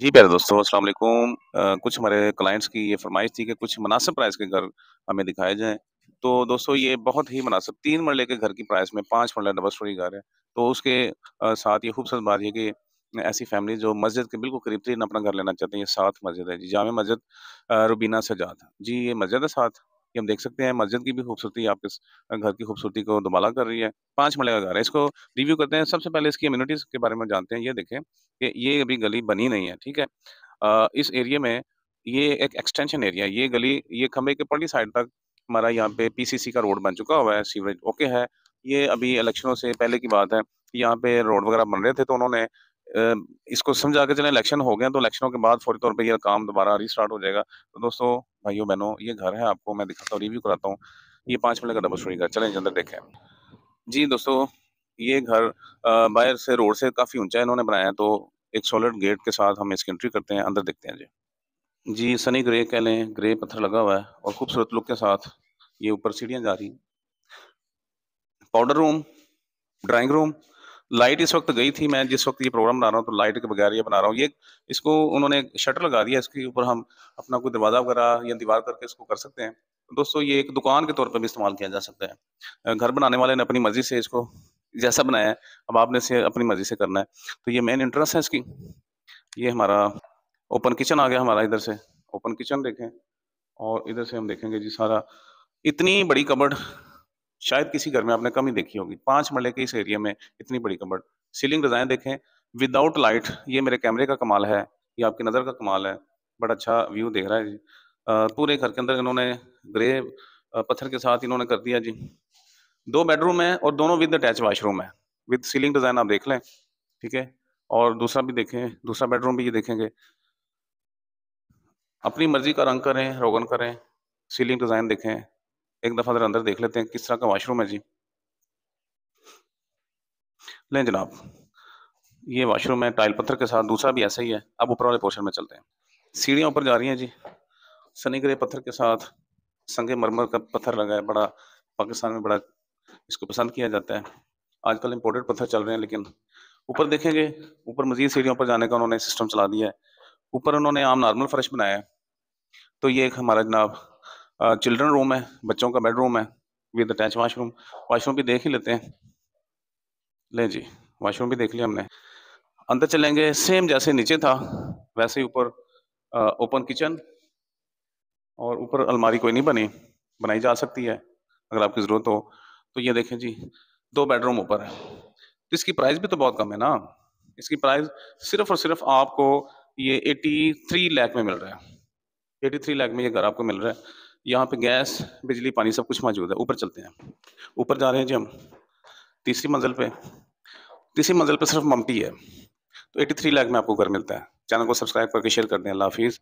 जी प्यारे दोस्तों अस्सलाम वालेकुम कुछ हमारे क्लाइंट्स की ये फरमाइश थी कि कुछ मुनासिब प्राइस के घर हमें दिखाए जाएँ। तो दोस्तों ये बहुत ही मुनासिब तीन मरले के घर की प्राइस में पांच मरला डबल स्टोरी घर है। तो उसके साथ ये खूबसूरत बात है कि ऐसी फैमिली जो मस्जिद के बिल्कुल करीब तरीन अपना घर लेना चाहते हैं, ये साथ मस्जिद है जी, जामे मस्जिद रुबीना सजाद। जी, ये मस्जिद है साथ? ये हम देख सकते हैं मस्जिद की भी खूबसूरती आपके घर की खूबसूरती को दुबला कर रही है पांच मले का घर है इसको रिव्यू करते हैं सबसे पहले इसकी इम्यूनिटीज़ के बारे में जानते हैं ये देखें कि ये अभी गली बनी नहीं है ठीक है इस एरिए में ये एक एक्सटेंशन एरिया ये गली ये खंबे के पड़ी साइड तक हमारा यहाँ पे पीसीसी का रोड बन चुका हुआ है सीवरेज ओके है ये अभी इलेक्शनों से पहले की बात है यहाँ पे रोड वगैरह बन रहे थे तो उन्होंने इसको समझा के चले इलेक्शन हो गए तो इलेक्शनों के बाद फौरी तौर पर यह काम दोबारा रिस्टार्ट हो जाएगा तो दोस्तों भाइयों बहनों ये घर है आपको मैं दिखाता हूँ रिव्यू कराता हूँ ये पांच मिनट का डबल स्टोरी घर चले अंदर देखें जी दोस्तों ये घर बाहर से रोड से काफ़ी ऊंचा है इन्होंने बनाया है तो एक सॉलिड गेट के साथ हम इसकी एंट्री करते हैं अंदर देखते हैं जी जी सनी ग्रे कह लें ग्रे पत्थर लगा हुआ है और खूबसूरत लुक के साथ ये ऊपर सीढ़ियां जा रही powder room drawing room light इस वक्त गई थी मैं जिस वक्त ये प्रोग्राम बना रहा हूँ तो लाइट के बगैर ये बना रहा हूँ ये इसको उन्होंने शटर लगा दिया इसके ऊपर हम अपना कोई दरवाजा वगैरह या दीवार करके इसको कर सकते हैं दोस्तों ये एक दुकान के तौर पर भी इस्तेमाल किया जा सकता है घर बनाने वाले ने अपनी मर्जी से इसको जैसा बनाया है अब आपने इसे अपनी मर्जी से करना है तो ये मेन इंटरेस्ट है इसकी ये हमारा ओपन किचन आ गया हमारा इधर से ओपन किचन देखें और इधर से हम देखेंगे जी सारा इतनी बड़ी कबड़ शायद किसी घर में आपने कमी देखी होगी पांच मरले के इस एरिया में इतनी बड़ी कमर सीलिंग डिजाइन देखें विदाउट लाइट ये मेरे कैमरे का कमाल है ये आपकी नज़र का कमाल है बड़ा अच्छा व्यू देख रहा है जी पूरे घर के अंदर इन्होंने ग्रे पत्थर के साथ इन्होंने कर दिया जी दो बेडरूम है और दोनों विद अटैच वाशरूम है विद सीलिंग डिजाइन आप देख लें ठीक है और दूसरा भी देखें दूसरा बेडरूम भी ये देखेंगे अपनी मर्जी का रंग करें रोगन करें सीलिंग डिजाइन देखें एक दफा जरा अंदर देख लेते हैं किस तरह का वाशरूम है जी लें जनाब ये वॉशरूम है टाइल पत्थर के साथ दूसरा भी ऐसा ही है अब ऊपर वाले पोर्शन में चलते हैं सीढ़ियाँ ऊपर जा रही हैं जी सनी ग्रे पत्थर के साथ संगे मरमर का पत्थर लगा है बड़ा पाकिस्तान में बड़ा इसको पसंद किया जाता है आजकल इम्पोर्टेड पत्थर चल रहे हैं लेकिन ऊपर देखेंगे ऊपर मजीद सीढ़ियों पर जाने का उन्होंने सिस्टम चला दिया है ऊपर उन्होंने आम नॉर्मल फर्श बनाया है तो ये एक हमारा जनाब चिल्ड्रन रूम है बच्चों का बेडरूम है विद अटैच वाशरूम वाशरूम भी देख ही लेते हैं ले जी वाशरूम भी देख लिया हमने अंदर चलेंगे सेम जैसे नीचे था वैसे ही ऊपर ओपन किचन और ऊपर अलमारी कोई नहीं बनी बनाई जा सकती है अगर आपकी ज़रूरत हो तो ये देखें जी दो बेडरूम ऊपर है तो इसकी प्राइस भी तो बहुत कम है ना इसकी प्राइस सिर्फ और सिर्फ आपको ये 83 लाख में मिल रहा है 83 लाख में ये घर आपको मिल रहा है यहाँ पे गैस बिजली पानी सब कुछ मौजूद है ऊपर चलते हैं ऊपर जा रहे हैं जी हम तीसरी मंजिल पे तीसरी मंजिल पे सिर्फ ममटी है तो 83 लाख में आपको घर मिलता है चैनल को सब्सक्राइब करके शेयर कर दें अल्लाह हाफिज़